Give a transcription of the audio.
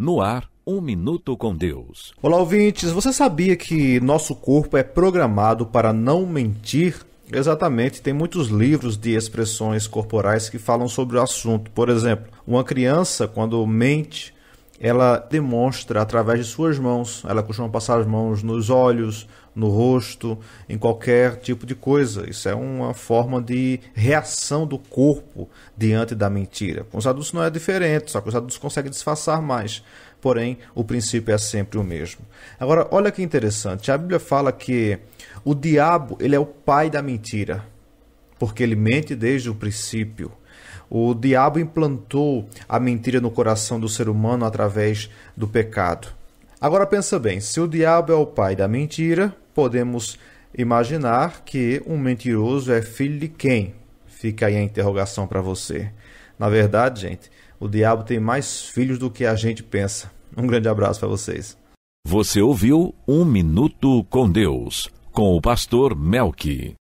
No ar, um minuto com Deus. Olá, ouvintes. Você sabia que nosso corpo é programado para não mentir? Exatamente, tem muitos livros de expressões corporais que falam sobre o assunto. Por exemplo, uma criança, quando mente, ela demonstra através de suas mãos. Ela costuma passar as mãos nos olhos, no rosto, em qualquer tipo de coisa. Isso é uma forma de reação do corpo diante da mentira. Com os adultos não é diferente, só que os adultos conseguem disfarçar mais. Porém, o princípio é sempre o mesmo. Agora, olha que interessante. A Bíblia fala que o diabo ele é o pai da mentira, porque ele mente desde o princípio. O diabo implantou a mentira no coração do ser humano através do pecado. Agora pensa bem, se o diabo é o pai da mentira, podemos imaginar que um mentiroso é filho de quem? Fica aí a interrogação para você. Na verdade, gente, o diabo tem mais filhos do que a gente pensa. Um grande abraço para vocês. Você ouviu Um Minuto com Deus, com o pastor Melqui.